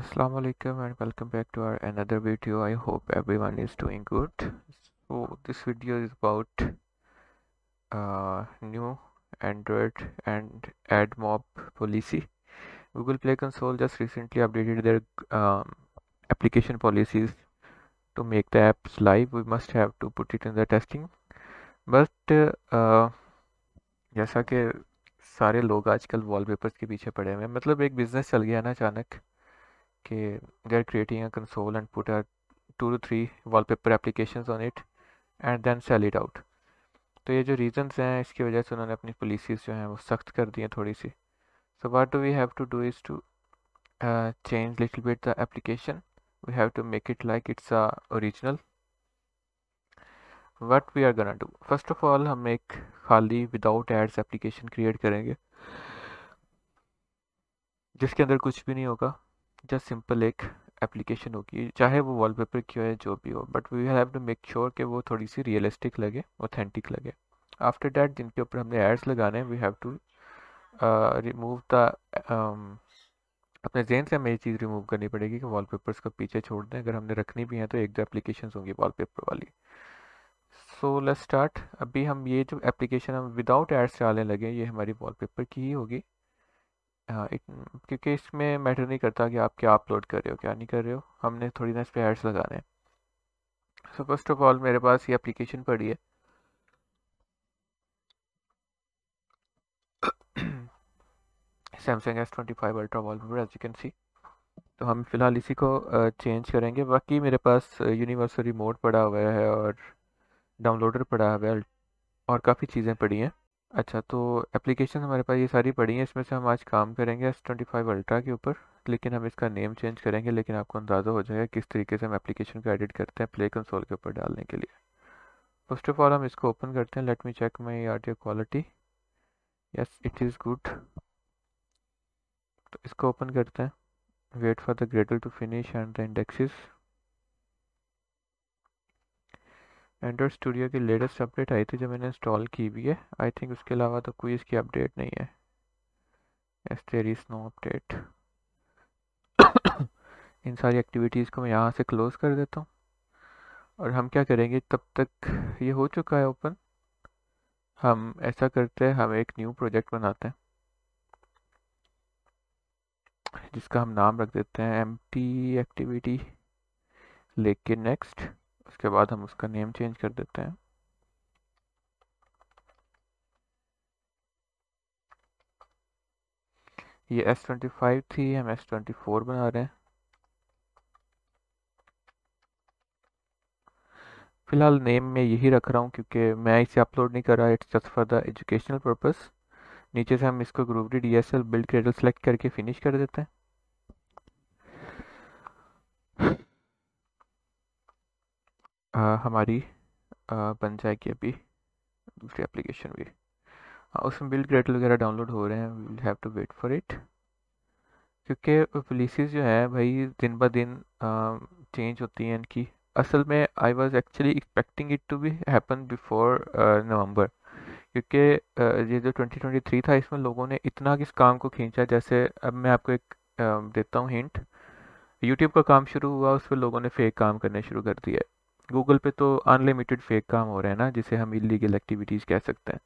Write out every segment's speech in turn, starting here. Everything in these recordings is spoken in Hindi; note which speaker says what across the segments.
Speaker 1: assalamu alaikum and welcome back to our another video i hope everyone is doing good so this video is about uh, new android and admob policy google play console just recently updated their um, application policies to make the apps live we must have to put it in the testing but uh, जैसा कि सारे लोग आजकल वॉलपेपर्स के पीछे पड़े हुए हैं मतलब एक बिजनेस चल गया ना अचानक के they are creating a console and put our two two three paper application on it and then sell it out तो ये जो रीजंस हैं इसकी वजह से उन्होंने अपनी पॉलिसीज जो हैं वो सख्त कर दी हैं थोड़ी सी so what do we have to do is to change little bit the application we have to make it like it's a original what we are gonna do first of all हम एक खाली विदाउट एड्स एप्लीकेशन क्रिएट करेंगे जिसके अंदर कुछ भी नहीं होगा जस्ट सिंपल एक एप्लीकेशन होगी चाहे वो वॉलपेपर की हो या जो भी हो but we have to make sure कि वो थोड़ी सी रियलिस्टिक लगे ऑथेंटिक लगे आफ्टर डैट जिनके ऊपर हमने एड्स लगाने we have to remove the अपने जहन से हमें ये चीज़ रिमूव करनी पड़ेगी कि वॉलपेपर्स को पीछे छोड़ दें अगर हमने रखनी भी है तो एक दो एप्लीकेशन होंगी वॉलपेपर वाली सो लेट्स स्टार्ट अभी हम ये जो एप्लीकेशन हम विदाउट एड्स डालने लगे ये हमारी वॉलपेपर की ही होगी हाँ, क्योंकि इसमें मैटर नहीं करता कि आप क्या अपलोड कर रहे हो क्या नहीं कर रहे हो हमने थोड़ी ना इस पर एड्स लगाने हैं सो फर्स्ट ऑफ ऑल मेरे पास ये एप्लीकेशन पड़ी है Samsung S twenty five ultra wallpaper as you can see तो हम फिलहाल इसी को चेंज करेंगे बाकी मेरे पास यूनिवर्सल रिमोट पड़ा हुआ है और डाउनलोडर पड़ा हुआ है और काफ़ी चीज़ें पड़ी हैं अच्छा तो एप्लीकेशन हमारे पास ये सारी पड़ी हैं इसमें से हम आज काम करेंगे एस ट्वेंटी फाइव अल्ट्रा के ऊपर लेकिन हम इसका नेम चेंज करेंगे लेकिन आपको अंदाज़ा हो जाएगा किस तरीके से हम एप्लीकेशन को एडिट करते हैं प्ले कंसोल के ऊपर डालने के लिए फर्स्ट ऑफ ऑल हम इसको ओपन करते हैं let me check my our quality yes it is good तो इसको ओपन करते हैं wait for the Gradle to finish and the indexes Android Studio की लेटेस्ट अपडेट आई थी जो मैंने इंस्टॉल की भी है आई थिंक उसके अलावा तो कोई इसकी अपडेट नहीं है as there is no update इन सारी एक्टिविटीज़ को मैं यहाँ से क्लोज़ कर देता हूँ और हम क्या करेंगे तब तक ये हो चुका है ओपन हम ऐसा करते हैं हम एक न्यू प्रोजेक्ट बनाते हैं जिसका हम नाम रख देते हैं एम एक्टिविटी लेके नेक्स्ट उसके बाद हम उसका नेम चेंज कर देते हैं ये एस ट्वेंटी फाइव थी हम एस ट्वेंटी फोर बना रहे हैं फ़िलहाल नेम मैं यही रख रहा हूँ क्योंकि मैं इसे अपलोड नहीं कर रहा it's just for the educational purpose नीचे से हम इसको group D D S L build Gradle select करके फिनिश कर देते हैं आ, हमारी आ, बन जाएगी अभी दूसरी एप्लीकेशन भी आ, हाँ, उसमें बिल्ड ग्रेटल वगैरह डाउनलोड हो रहे हैं we have to wait for it क्योंकि पुलिसिस जो हैं भाई दिन ब दिन चेंज होती हैं इनकी असल में I was actually expecting it to be happen before November क्योंकि ये जो 2023 था इसमें लोगों ने इतना किस काम को खींचा जैसे अब मैं आपको एक देता हूँ हिंट यूट्यूब का काम शुरू हुआ उस पर लोगों ने फेक काम करने शुरू कर दिया गूगल पे तो अनलिमिटेड फेक काम हो रहे हैं ना जिसे हम इलीगल एक्टिविटीज़ कह सकते हैं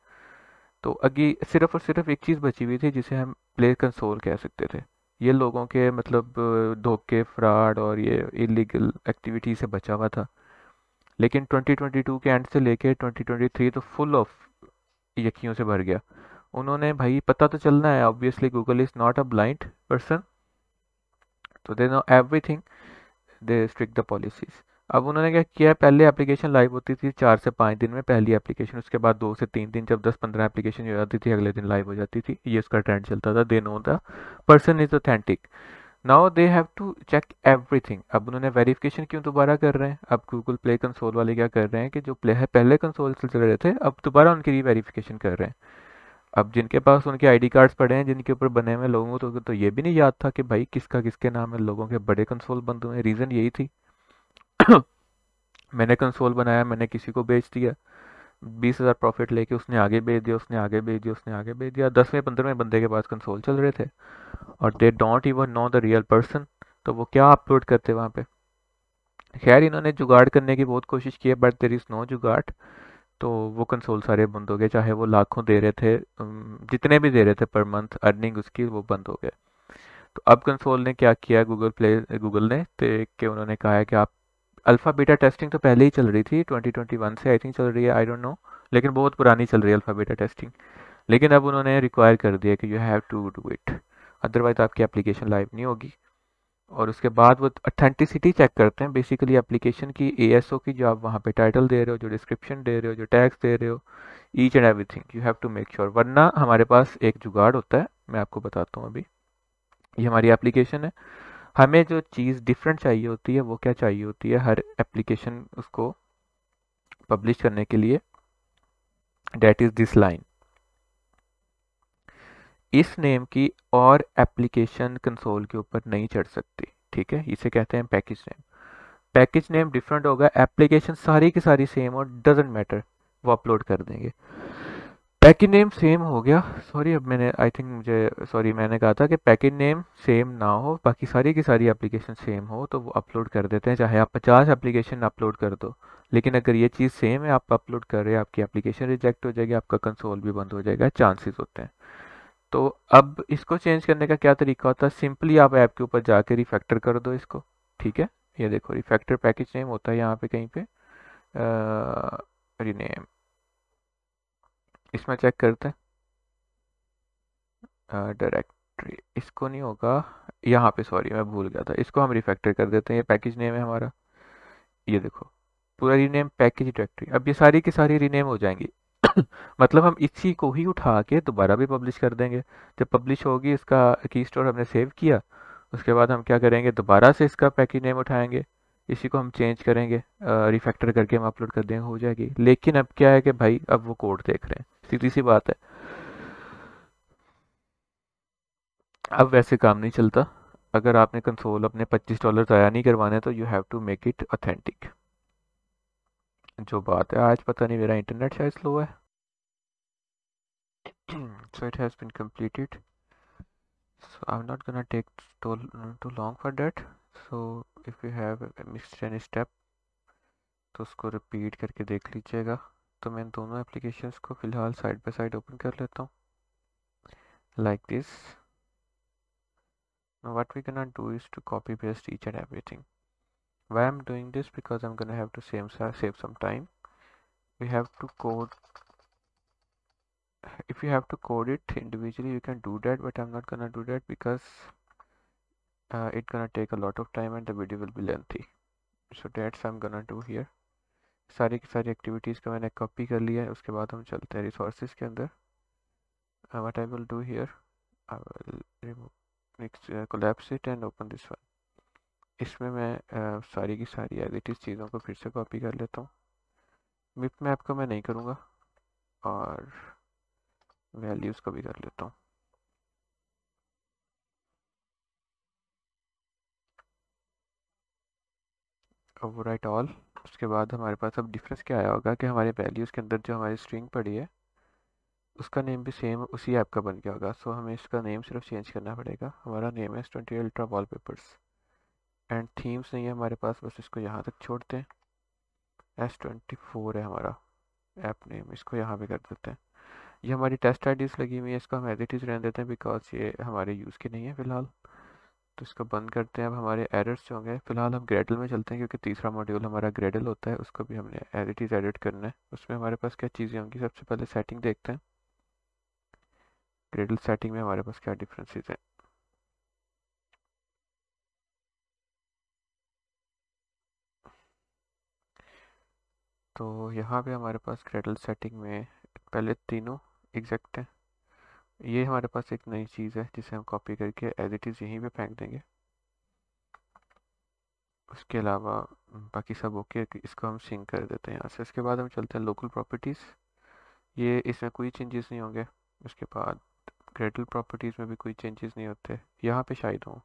Speaker 1: तो अगे सिर्फ और सिर्फ एक चीज़ बची हुई थी जिसे हम प्ले कंसोल कह सकते थे ये लोगों के मतलब धोखे फ्रॉड और ये इलीगल एक्टिविटी से बचा हुआ था लेकिन 2022 के एंड से लेके 2023 तो फुल ऑफ यकीयों से भर गया उन्होंने भाई पता तो चलना है obviously Google is not a blind person तो they know every thing they strict the policies अब उन्होंने क्या किया पहले एप्लीकेशन लाइव होती थी चार से पाँच दिन में पहली एप्लीकेशन उसके बाद दो से तीन दिन जब दस पंद्रह एप्लीकेशन हो जाती थी अगले दिन लाइव हो जाती थी ये उसका ट्रेंड चलता था they know the person is authentic now they have to check everything अब उन्होंने वेरिफिकेशन क्यों दोबारा कर रहे हैं अब गूगल प्ले कंसोल वाले क्या कर रहे हैं कि जो प्ले है पहले कंसोल से चल रहे थे अब दोबारा उनकी री वेरीफिकेशन कर रहे हैं अब जिनके पास उनके आईडी कार्ड्स पड़े हैं जिनके ऊपर बने हुए लोगों को तो, तो ये भी नहीं याद था कि भाई किसका किसके नाम है लोगों के बड़े कंसोल बंद हुए रीज़न यही थी मैंने कंसोल बनाया मैंने किसी को बेच दिया बीस हज़ार प्रॉफिट लेके उसने आगे बेच दिया उसने आगे बेच दिया उसने आगे बेच दिया दसवें पंद्रहवें बंदे के पास कंसोल चल रहे थे और they don't even know the real person तो वो क्या अपलोड करते वहाँ पे खैर इन्होंने जुगाड़ करने की बहुत कोशिश की है बट देर इज़ नो जुगाड़ तो वो कंसोल सारे बंद हो गए चाहे वो लाखों दे रहे थे जितने भी दे रहे थे पर मंथ अर्निंग उसकी वो बंद हो गए तो अब कंसोल ने क्या किया गूगल प्ले गूगल ने कि उन्होंने कहा है कि आप अल्फ़ा बीटा टेस्टिंग तो पहले ही चल रही थी 2021 से आई थिंक चल रही है आई डोंट नो लेकिन बहुत पुरानी चल रही है अल्फ़ा बीटा टेस्टिंग लेकिन अब उन्होंने रिक्वायर कर दिया कि you have to do it otherwise आपकी एप्लीकेशन लाइव नहीं होगी और उसके बाद वो अथेंटिसिटी चेक करते हैं बेसिकली एप्लीकेशन की ए की जो आप वहाँ पे टाइटल दे रहे हो जो डिस्क्रिप्शन दे रहे हो जो टैक्स दे रहे हो each and every you have to make sure वरना हमारे पास एक जुगाड़ होता है मैं आपको बताता हूँ अभी ये हमारी एप्लीकेशन है हमें जो चीज़ डिफरेंट चाहिए होती है वो क्या चाहिए होती है हर एप्लीकेशन उसको पब्लिश करने के लिए डेट इज़ दिस लाइन इस नेम की और एप्लीकेशन कंसोल के ऊपर नहीं चढ़ सकती ठीक है इसे कहते हैं package name package name different होगा एप्लीकेशन सारी की सारी सेम और डजेंट मैटर वो अपलोड कर देंगे पैकेज नेम सेम हो गया सॉरी अब मैंने आई थिंक मुझे सॉरी मैंने कहा था कि पैकेज नेम सेम ना हो बाकी सारी की सारी एप्लीकेशन सेम हो तो वो अपलोड कर देते हैं चाहे आप पचास एप्लीकेशन अपलोड कर दो लेकिन अगर ये चीज़ सेम है आप अपलोड कर रहे हैं आपकी एप्लीकेशन रिजेक्ट हो जाएगी आपका कंसोल भी बंद हो जाएगा चांसेस होते हैं तो अब इसको चेंज करने का क्या तरीका होता है सिंपली आप ऐप के ऊपर जाकर रिफैक्टर कर दो इसको ठीक है ये देखो रिफैक्टर पैकेज नेम होता है यहाँ पे कहीं पे रिनेम इसमें चेक करते हैं डायरेक्टरी इसको नहीं होगा यहाँ पे सॉरी मैं भूल गया था इसको हम रिफैक्टर कर देते हैं ये पैकेज नेम है हमारा ये देखो पूरा रीनेम पैकेज डायरेक्टरी अब ये सारी की सारी रीनेम हो जाएंगी मतलब हम इसी को ही उठा के दोबारा भी पब्लिश कर देंगे जब पब्लिश होगी इसका की स्टोर हमने सेव किया उसके बाद हम क्या करेंगे दोबारा से इसका पैकेज नेम उठाएंगे इसी को हम चेंज करेंगे रिफैक्टर करके हम अपलोड कर देंगे हो जाएगी लेकिन अब क्या है कि भाई अब वो कोड देख रहे हैं सीधी सी बात है अब वैसे काम नहीं चलता अगर आपने कंसोल अपने 25 डॉलर ज़ाया नहीं करवाने तो you have to make it authentic जो बात है आज पता नहीं मेरा इंटरनेट शायद स्लो है so it has been completed so I am not gonna take too long for that so if you have missed any step तो उसको रिपीट करके देख लीजिएगा तो मैं दोनों applications को फ़िलहाल साइड बाय साइड ओपन कर लेता हूँ like this now what we gonna do is to copy paste each and everything why i'm doing this because i'm gonna have to save, some time we have to code if you have to code it individually you can do that but i'm not gonna do that because uh, it gonna take a lot of time and the video will be lengthy so that's i'm gonna do here सारी की सारी एक्टिविटीज़ को मैंने कॉपी कर लिया है उसके बाद हम चलते हैं रिसोर्सेज के अंदर what I will do here I will remove it and open this one इसमें मैं uh, सारी की सारी एडिटिव चीज़ों को फिर से कॉपी कर लेता हूँ मिप मैप को मैं नहीं करूँगा और वैल्यूज़ को भी कर लेता हूँ overwrite ऑल उसके बाद हमारे पास अब डिफरेंस क्या आया होगा कि हमारे वैल्यूज़ के अंदर जो हमारी स्ट्रिंग पड़ी है उसका नेम भी सेम उसी ऐप का बन गया होगा सो हमें इसका नेम सिर्फ चेंज करना पड़ेगा हमारा नेम है twenty ultra wallpapers and themes नहीं है हमारे पास बस इसको यहाँ तक छोड़ते हैं एस ट्वेंटी फोर है हमारा ऐप नेम इसको यहाँ पे कर देते हैं ये हमारी टेस्ट आईडीज़ लगी हुई है इसको हम एज रहने देते हैं बिकॉज ये हमारे यूज़ की नहीं है फ़िलहाल तो इसको बंद करते हैं अब हमारे एडिट्स जो होंगे फिलहाल हम ग्रेडल में चलते हैं क्योंकि तीसरा मॉड्यूल हमारा ग्रेडल होता है उसको भी हमने एडिट एडिट करना है उसमें हमारे पास क्या चीज़ें होंगी सबसे पहले सेटिंग देखते हैं ग्रेडल सेटिंग में हमारे पास क्या डिफरेंसेस हैं तो यहाँ पे हमारे पास ग्रेडल सेटिंग में पहले तीनों एग्जैक्ट हैं ये हमारे पास एक नई चीज़ है जिसे हम कॉपी करके एज इट इज़ यहीं पे फेंक देंगे उसके अलावा बाकी सब ओके इसको हम सिंक कर देते हैं यहाँ से इसके बाद हम चलते हैं लोकल प्रॉपर्टीज़ ये इसमें कोई चेंजेस नहीं होंगे उसके बाद ग्रेडल प्रॉपर्टीज़ में भी कोई चेंजेस नहीं होते यहाँ पे शायद हों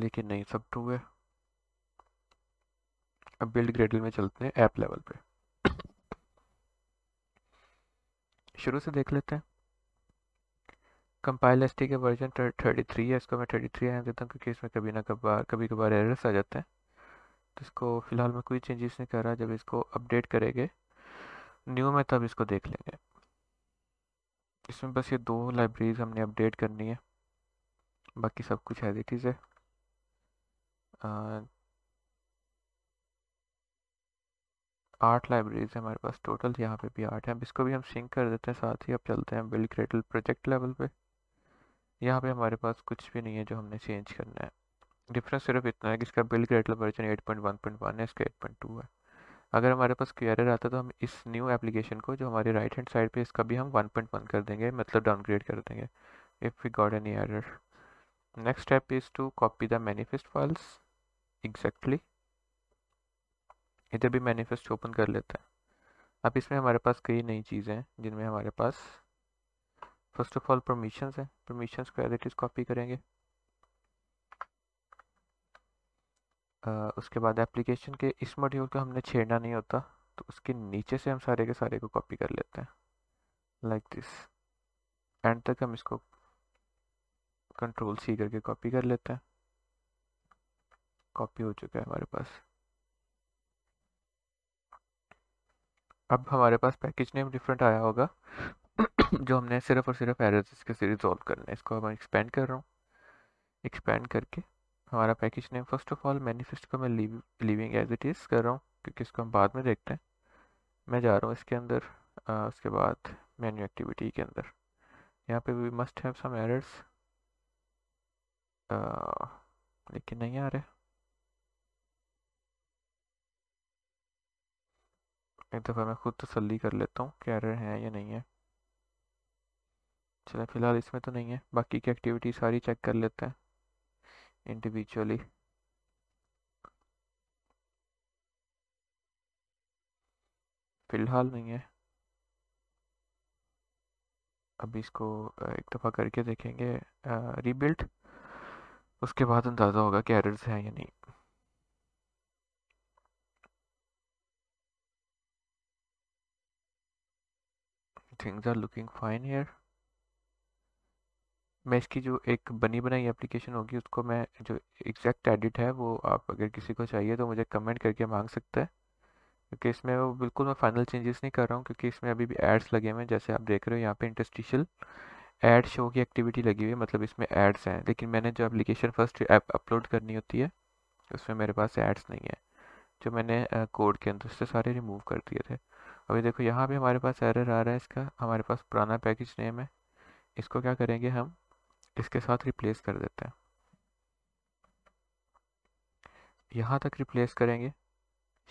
Speaker 1: लेकिन नहीं सब टू है अब बिल्ड ग्रेडल में चलते हैं ऐप लेवल पे शुरू से देख लेते हैं compile S K version thirty three है इसको मैं थर्टी थ्री आने देता हूँ क्योंकि इसमें कभी ना कभार कभी कभार एरर्स आ जाते हैं तो इसको फ़िलहाल मैं कोई चेंजेस नहीं कर रहा जब इसको अपडेट करेंगे न्यू में तब इसको देख लेंगे इसमें बस ये दो लाइब्रेरीज हमने अपडेट करनी है बाकी सब कुछ एज इट है आठ लाइब्रेरीज है हमारे पास टोटल यहाँ पे भी आठ है अब इसको भी हम सिंक कर देते हैं साथ ही अब चलते हैं बिल्ड क्रेडल प्रोजेक्ट लेवल पे यहाँ पे हमारे पास कुछ भी नहीं है जो हमने चेंज करना है डिफरेंस सिर्फ इतना है कि इसका बिल्ड क्रेडल वर्जन 8.1.1 है इसका 8.2 है अगर हमारे पास क्यूआरएर आता तो हम इस न्यू एप्लीकेशन को जो हमारे राइट हैंड साइड पर इसका भी हम वन कर देंगे मतलब डाउनग्रेड कर देंगे if we got any error next step is to copy the manifest files exactly इधर भी मैनिफेस्ट ओपन कर लेते हैं अब इसमें हमारे पास कई नई चीज़ें हैं जिनमें हमारे पास फर्स्ट ऑफ ऑल परमिशंस हैं परमिशंस को एज कॉपी करेंगे आ, उसके बाद एप्लीकेशन के इस मॉड्यूल को हमने छेड़ना नहीं होता तो उसके नीचे से हम सारे के सारे को कॉपी कर लेते हैं लाइक दिस एंड तक हम इसको कंट्रोल सी करके कॉपी कर लेते हैं कॉपी हो चुका है हमारे पास अब हमारे पास पैकेज नेम डिफरेंट आया होगा जो हमने सिर्फ और सिर्फ एरर्स के से रिजॉल्व करना है इसको मैं एक्सपेंड कर रहा हूँ एक्सपेंड करके हमारा package name first of all manifest को मैं लिविंग एज इट इज़ कर रहा हूँ क्योंकि इसको हम बाद में देखते हैं मैं जा रहा हूँ इसके अंदर आ, उसके बाद मेन्यू एक्टिविटी के अंदर यहाँ पे we must have some errors लेकिन नहीं आ रहे एक दफ़ा तो मैं ख़ुद तसली कर लेता हूँ कि एरर है या नहीं है चलें फ़िलहाल इसमें तो नहीं है बाकी की एक्टिविटी सारी चेक कर लेते हैं इंडिविजुअली फ़िलहाल नहीं है अभी इसको एक दफ़ा करके देखेंगे रीबिल्ट उसके बाद अंदाज़ा होगा कि एरर्स हैं या नहीं things are looking fine here मैं इसकी जो एक बनी बनाई एप्लीकेशन होगी उसको मैं जो एग्जैक्ट एडिट है वो आप अगर किसी को चाहिए तो मुझे कमेंट करके मांग सकता है क्योंकि इसमें वो बिल्कुल मैं फाइनल चेंजेस नहीं कर रहा हूँ क्योंकि इसमें अभी भी एड्स लगे हुए हैं जैसे आप देख रहे हो यहाँ पे इंटरस्टिशियल एड शो की एक्टिविटी लगी हुई है मतलब इसमें एड्स हैं लेकिन मैंने जो एप्लीकेशन फर्स्ट ऐप अपलोड करनी होती है उसमें मेरे पास एड्स नहीं है जो मैंने कोड के अंदर से सारे रिमूव कर दिए थे अभी देखो यहाँ भी हमारे पास एरर आ रहा है इसका हमारे पास पुराना पैकेज नेम है इसको क्या करेंगे हम इसके साथ रिप्लेस कर देते हैं यहाँ तक रिप्लेस करेंगे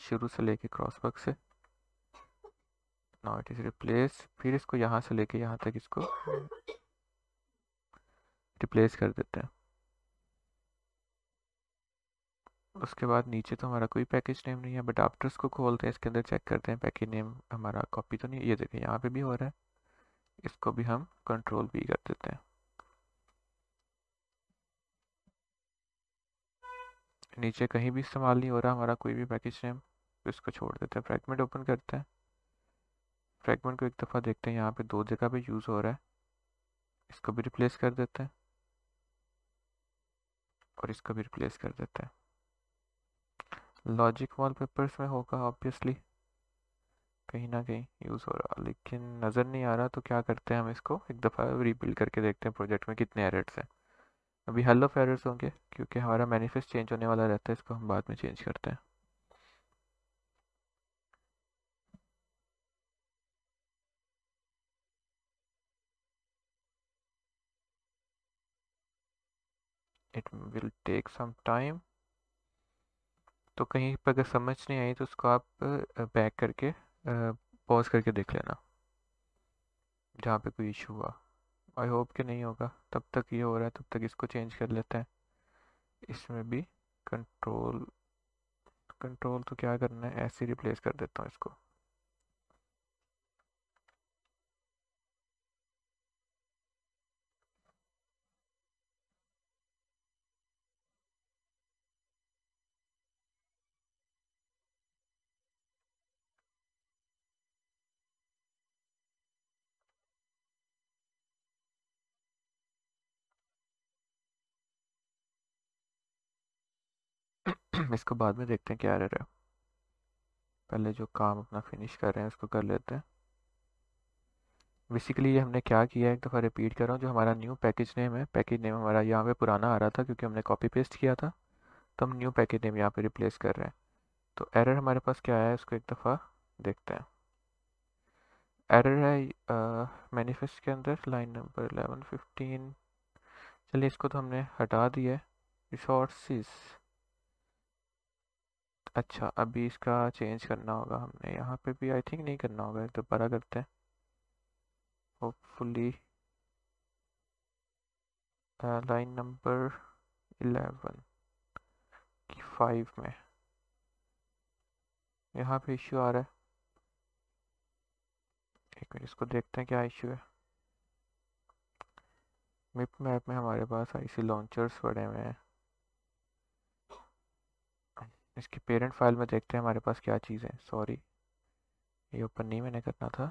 Speaker 1: शुरू से लेके क्रॉस बक से नाउ इट इज़ रिप्लेस फिर इसको यहाँ से लेके यहाँ तक इसको रिप्लेस कर देते हैं उसके बाद नीचे तो हमारा कोई पैकेज नेम नहीं है बट आफ्टर्स को खोलते हैं इसके अंदर चेक करते हैं पैकेज नेम हमारा कॉपी तो नहीं ये देखिए यहाँ पे भी हो रहा है इसको भी हम कंट्रोल भी कर देते हैं नीचे कहीं भी इस्तेमाल नहीं हो रहा हमारा कोई भी पैकेज नेम तो इसको छोड़ देते हैं फ्रैगमेंट ओपन करते हैं फ्रैगमेंट को एक दफ़ा देखते हैं यहाँ पर दो जगह पर यूज़ हो रहा है इसको भी रिप्लेस कर देते हैं और इसको भी रिप्लेस कर देते हैं लॉजिक वाल पेपर्स में होगा ऑब्वियसली कहीं ना कहीं यूज़ हो रहा लेकिन नज़र नहीं आ रहा तो क्या करते हैं हम इसको एक दफ़ा रीबिल्ड करके देखते हैं प्रोजेक्ट में कितने एरर्स हैं अभी हल ऑफ एरर्स होंगे क्योंकि हमारा मैनिफेस्ट चेंज होने वाला रहता है इसको हम बाद में चेंज करते हैं it will take some time तो कहीं पर अगर समझ नहीं आई तो उसको आप बैक करके पॉज करके देख लेना जहाँ पे कोई इशू हुआ आई होप कि नहीं होगा तब तक ये हो रहा है तब तक इसको चेंज कर लेते हैं इसमें भी कंट्रोल कंट्रोल तो क्या करना है ऐसे रिप्लेस कर देता हूँ इसको इसको बाद में देखते हैं क्या रहा है पहले जो काम अपना फिनिश कर रहे हैं उसको कर लेते हैं बेसिकली ये हमने क्या किया है एक दफ़ा रिपीट कर रहा हूँ जो हमारा न्यू पैकेज नेम है पैकेज नेम हमारा यहाँ पे पुराना आ रहा था क्योंकि हमने कॉपी पेस्ट किया था तो हम न्यू पैकेज नेम यहाँ पे रिप्लेस कर रहे हैं तो एरर हमारे पास क्या आया है इसको एक दफ़ा देखते हैं एरर है मैनिफेस्ट के अंदर लाइन नंबर एलेवन फिफ्टीन चलिए इसको तो हमने हटा दिया है रिसोर्सिस अच्छा अभी इसका चेंज करना होगा हमने यहाँ पे भी आई थिंक नहीं करना होगा दोबारा करते हैं होपफुली लाइन नंबर इलेवन की फाइव में यहाँ पे इश्यू आ रहा है एक मिनट इसको देखते हैं क्या इश्यू है मिप मैप में हमारे पास आईसी लॉन्चर्स पड़े हुए हैं इसके पेरेंट फाइल में देखते हैं हमारे पास क्या चीज़ है सॉरी ये ओपन नहीं मैंने करना था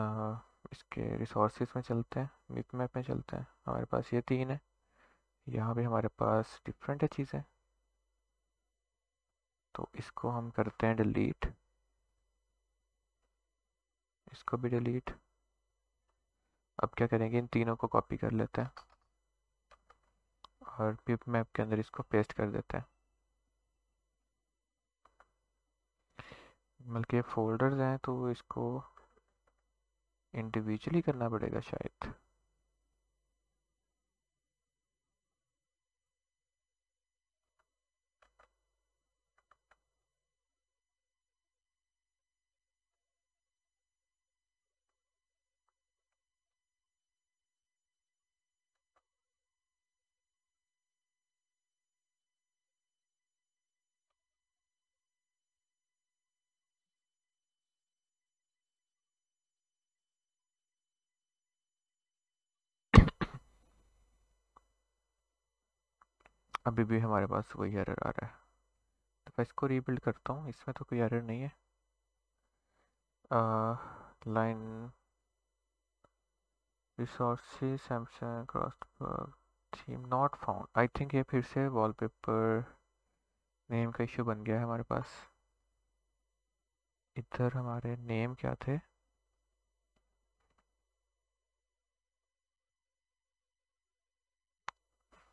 Speaker 1: आ, इसके रिसोर्सेज में चलते हैं मिप मैप में चलते हैं हमारे पास ये तीन है यहाँ भी हमारे पास डिफरेंट है चीज़ें तो इसको हम करते हैं डिलीट इसको भी डिलीट अब क्या करेंगे इन तीनों को कॉपी कर लेते हैं और पिप मैप के अंदर इसको पेस्ट कर देते हैं बल्कि फोल्डर्स हैं तो इसको इंडिविजुअली करना पड़ेगा शायद अभी भी हमारे पास वही एरर आ रहा है तो मैं इसको रीबिल्ड करता हूँ इसमें तो कोई एरर नहीं है line resource Samsung theme not found I think ये फिर से वॉलपेपर नेम का इशू बन गया है हमारे पास इधर हमारे नेम क्या थे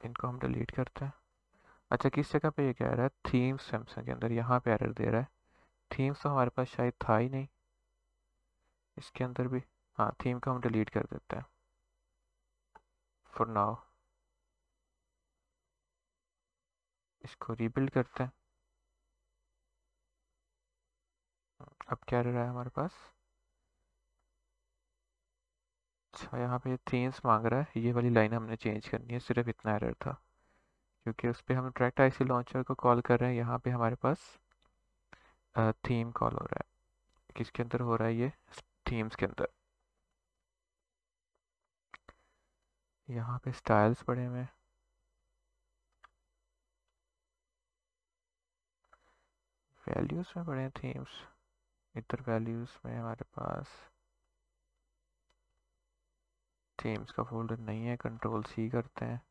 Speaker 1: इनको हम डिलीट करते हैं अच्छा किस जगह पे ये कह रहा है थीम सैमसंग के अंदर यहाँ पे एरर दे रहा है थीम्स तो हमारे पास शायद था ही नहीं इसके अंदर भी हाँ थीम को हम डिलीट कर देते हैं फॉर नाउ इसको रीबिल्ड करते हैं अब क्या रहा है हमारे पास अच्छा यहाँ पे चेंज मांग रहा है ये वाली लाइन हमने चेंज करनी है सिर्फ इतना एरर था क्योंकि उस पर हम डायरेक्ट सी लॉन्चर को कॉल कर रहे हैं यहाँ पे हमारे पास थीम कॉल हो रहा है किसके अंदर हो रहा है ये थीम्स के अंदर यहाँ पे स्टाइल्स पड़े हुए हैं वैल्यूज़ में पड़े हैं थीम्स इधर वैल्यूज़ में हमारे पास थेम्स का फोल्डर नहीं है कंट्रोल सी करते हैं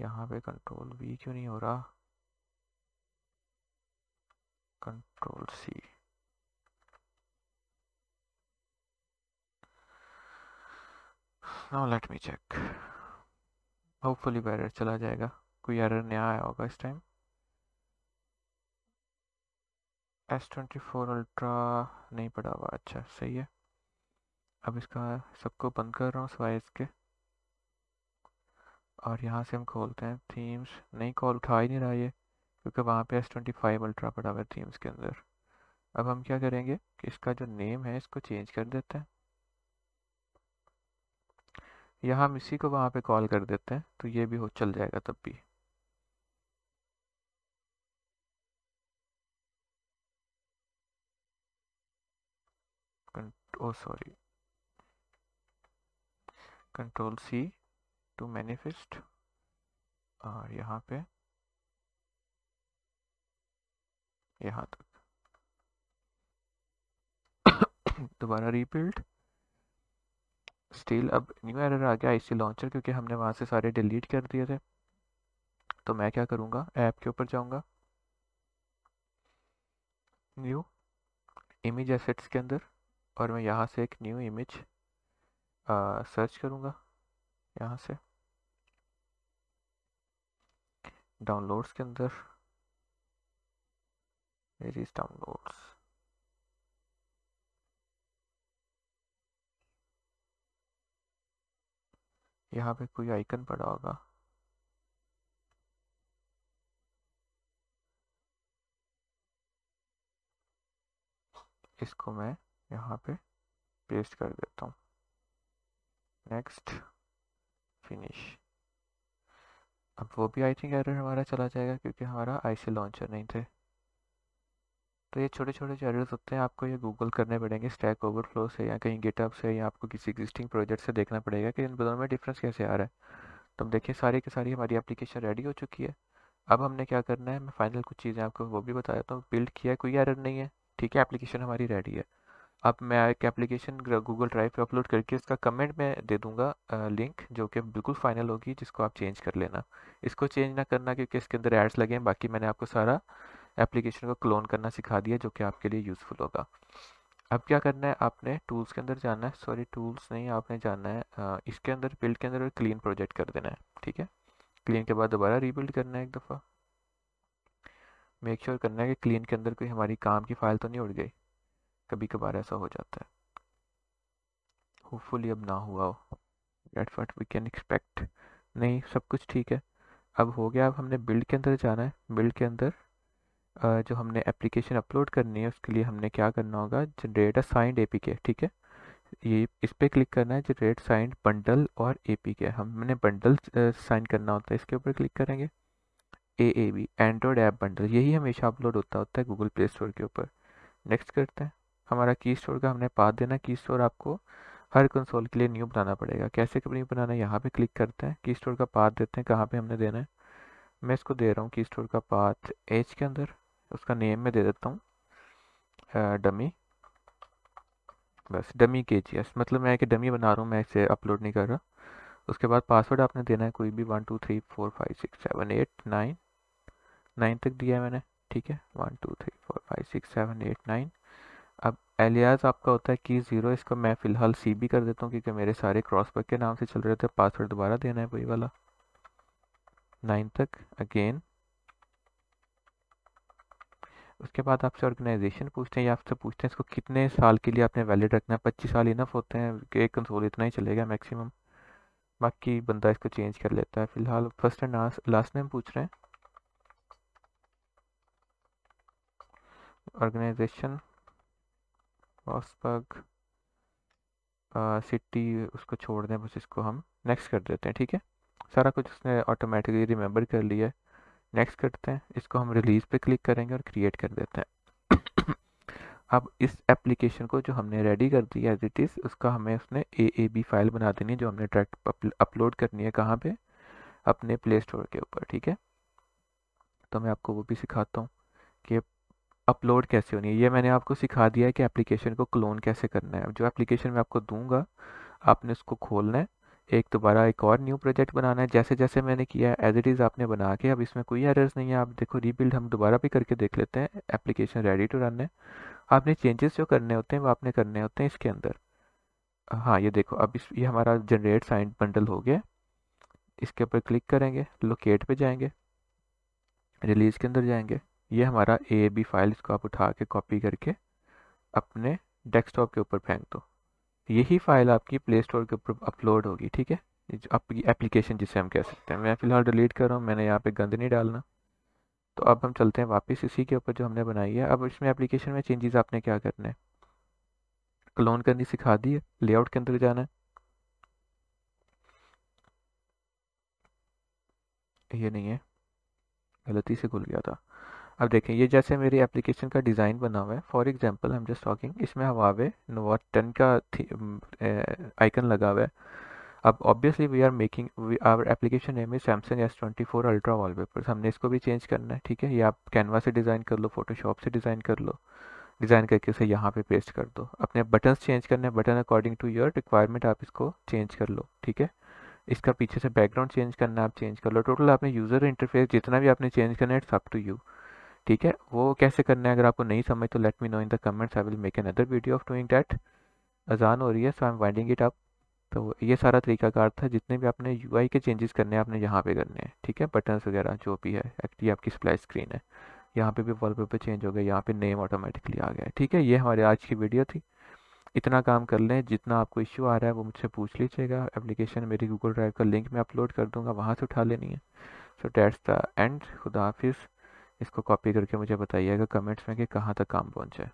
Speaker 1: यहाँ पे कंट्रोल वी क्यों नहीं हो रहा control C now let me check hopefully barrier चला जाएगा कोई एरर नया आया होगा इस time S twenty four ultra नहीं पड़ा हुआ अच्छा सही है अब इसका सबको बंद कर रहा हूँ स्वाइज के और यहाँ से हम खोलते हैं थीम्स नहीं कॉल उठा ही नहीं रहा ये क्योंकि वहाँ पे एस ट्वेंटी फाइव अल्ट्रा पड़ा हुआ है थीम्स के अंदर अब हम क्या करेंगे कि इसका जो नेम है इसको चेंज कर देते हैं या हम इसी को वहाँ पे कॉल कर देते हैं तो ये भी हो चल जाएगा तब भी oh sorry oh, control C to manifest और यहाँ पे यहाँ तक दोबारा रीबिल्ड स्टिल अब न्यू एरर आ गया आईसी लॉन्चर क्योंकि हमने वहाँ से सारे डिलीट कर दिए थे तो मैं क्या करूँगा ऐप के ऊपर जाऊँगा न्यू इमेज एसेट्स के अंदर और मैं यहाँ से एक न्यू इमेज सर्च करूँगा यहाँ से डाउनलोड्स के अंदर वेर डाउनलोड्स यहाँ पे कोई आइकन पड़ा होगा इसको मैं यहाँ पे पेस्ट कर देता हूँ नेक्स्ट फिनिश अब वो भी आई थिंक एरर हमारा चला जाएगा क्योंकि हमारा आई सी लॉन्चर नहीं थे तो ये छोटे छोटे जो होते हैं आपको ये गूगल करने पड़ेंगे स्टैक ओवरफ्लो से या कहीं गेटअप से या आपको किसी एग्जिस्टिंग प्रोजेक्ट से देखना पड़ेगा कि इन दोनों में डिफरेंस कैसे आ रहा है तो देखिए सारी की सारी हमारी एप्लीकेशन रेडी हो चुकी है अब हमने क्या करना है मैं फाइनल कुछ चीज़ें आपको वो भी बता देता हूँ बिल्ड किया है कोई एरर नहीं है ठीक है एप्लीकेशन हमारी रेडी है आप मैं एक एप्लीकेशन गूगल ड्राइव पे अपलोड करके इसका कमेंट में दे दूंगा लिंक जो कि बिल्कुल फाइनल होगी जिसको आप चेंज कर लेना इसको चेंज ना करना क्योंकि इसके अंदर एड्स लगे हैं बाकी मैंने आपको सारा एप्लीकेशन को क्लोन करना सिखा दिया जो कि आपके लिए यूज़फुल होगा अब क्या करना है आपने टूल्स के अंदर जाना है सॉरी टूल्स नहीं आपने जाना है इसके अंदर बिल्ड के अंदर क्लीन प्रोजेक्ट कर देना है ठीक है क्लीन के बाद दोबारा रीबिल्ड करना है एक दफ़ा मेक श्योर sure करना है कि क्लीन के अंदर कोई हमारी काम की फ़ाइल तो नहीं उड़ गई कभी कभार ऐसा हो जाता है होपफुली अब ना हुआ हो that what we can expect नहीं सब कुछ ठीक है अब हो गया अब हमने बिल्ड के अंदर जाना है बिल्ड के अंदर जो हमने एप्लीकेशन अपलोड करनी है उसके लिए हमने क्या करना होगा जनरेट अ साइंड के ठीक है ये इस पर क्लिक करना है जनरेट साइंड बंडल और के हमने बंडल साइन करना होता है इसके ऊपर क्लिक करेंगे A A B Android app bundle यही हमेशा अपलोड होता होता है गूगल प्ले स्टोर के ऊपर नेक्स्ट करते हैं हमारा की स्टोर का हमने पाथ देना की स्टोर आपको हर कंसोल के लिए न्यू बनाना पड़ेगा कैसे न्यू बनाना है यहाँ पे क्लिक करते हैं की स्टोर का पाथ देते हैं कहाँ पे हमने देना है मैं इसको दे रहा हूँ की स्टोर का पाथ एच के अंदर उसका नेम मैं दे देता हूँ डमी बस डमी के जी एस मतलब मैं एक डमी बना रहा हूँ मैं इसे अपलोड नहीं कर रहा उसके बाद पासवर्ड आपने देना है कोई भी one two three four five six seven eight nine nine तक दिया है मैंने ठीक है one two three four five six seven eight nine alias आपका होता है की ज़ीरो इसको मैं फ़िलहाल सी भी कर देता हूँ क्योंकि मेरे सारे क्रॉसबैक के नाम से चल रहे थे पासवर्ड दोबारा देना है वही वाला नाइन तक अगेन उसके बाद आपसे ऑर्गेनाइजेशन पूछते हैं या आपसे पूछते हैं इसको कितने साल के लिए आपने वैलिड रखना है पच्चीस साल इनफ होते हैं कि एक कंसोल इतना ही चलेगा मैक्सिमम बाकी बंदा इसको चेंज कर लेता है फ़िलहाल फर्स्ट एंड लास्ट नेम पूछ रहे हैं ऑर्गेनाइजेशन ऑसबर्ग सिटी उसको छोड़ दें बस इसको हम नेक्स्ट कर देते हैं ठीक है सारा कुछ उसने ऑटोमेटिकली रिमेंबर कर लिया है नेक्स्ट करते हैं इसको हम रिलीज़ पे क्लिक करेंगे और क्रिएट कर देते हैं अब इस एप्लीकेशन को जो हमने रेडी कर दी एज इट इज़ उसका हमें उसने ए ए बी फाइल बना देनी है जो हमने डायरेक्ट अपलोड करनी है कहाँ पे अपने प्ले स्टोर के ऊपर ठीक है तो मैं आपको वो भी सिखाता हूँ कि अपलोड कैसे होनी है ये मैंने आपको सिखा दिया है कि एप्लीकेशन को क्लोन कैसे करना है जो एप्लीकेशन मैं आपको दूंगा आपने उसको खोलना है एक दोबारा एक और न्यू प्रोजेक्ट बनाना है जैसे जैसे मैंने किया एज इट इज़ आपने बना के अब इसमें कोई एरर्स नहीं है आप देखो रीबिल्ड हम दोबारा भी करके देख लेते हैं एप्लीकेशन रेडी टू रन है आपने चेंजेस जो करने होते हैं वो आपने करने होते हैं इसके अंदर हाँ ये देखो अब इस ये हमारा जनरेट साइंट बंडल हो गया इसके ऊपर क्लिक करेंगे लोकेट पर जाएंगे रिलीज़ के अंदर जाएंगे ये हमारा ए बी फाइल इसको आप उठा के कॉपी करके अपने डेस्कटॉप के ऊपर फेंक दो यही फ़ाइल आपकी प्ले स्टोर के ऊपर अपलोड होगी ठीक है आपकी एप्लीकेशन जिसे हम कह सकते हैं मैं फ़िलहाल डिलीट कर रहा हूँ मैंने यहाँ पे गंद नहीं डालना तो अब हम चलते हैं वापस इसी के ऊपर जो हमने बनाई है अब इसमें एप्लीकेशन में चेंजेस आपने क्या करने हैं क्लोन करनी सिखा दी है लेआउट के अंदर जाना है ये नहीं है गलती से खुल गया था अब देखें ये जैसे मेरी एप्लीकेशन का डिज़ाइन बना हुआ है फॉर एग्जांपल हम जस्ट टॉकिंग इसमें हवावे नोवा टेन का आइकन लगा हुआ है अब obviously we are making our application name is Samsung S twenty four ultra wallpaper हमने इसको भी चेंज करना है ठीक है ये आप कैनवा से डिज़ाइन कर लो फोटोशॉप से डिज़ाइन कर लो डिज़ाइन करके उसे यहाँ पे पेस्ट कर दो अपने बटन चेंज करने button according to your requirement आप इसको चेंज कर लो ठीक है इसका पीछे से बैकग्राउंड चेंज करना आप चेंज कर लो टोटल आपने यूज़र इंटरफेस जितना भी आपने चेंज करना है इट्स अप टू यू ठीक है वो कैसे करना है अगर आपको नहीं समझ तो let me know in the comments I will make another video of doing that अजान हो रही है so I am winding it up तो ये सारा तरीकाकार था जितने भी आपने यू के चेंजेस करने हैं आपने यहाँ पे करने हैं ठीक है बटन्स वगैरह जो भी है एक्चुअली आपकी स्प्लाई स्क्रीन है यहाँ पे भी वॉलपेपर चेंज हो गया यहाँ पे नेम ऑटोमेटिकली आ गया है ठीक है ये हमारी आज की वीडियो थी इतना काम कर लें जितना आपको इश्यू आ रहा है वो मुझसे पूछ लीजिएगा एप्लीकेशन मेरी गूगल ड्राइव का लिंक मैं अपलोड कर दूँगा वहाँ से उठा लेनी है सो डैट्स द एंड खुदा हाफिज़ इसको कॉपी करके मुझे बताइएगा कमेंट्स में कि कहाँ तक काम पहुँचे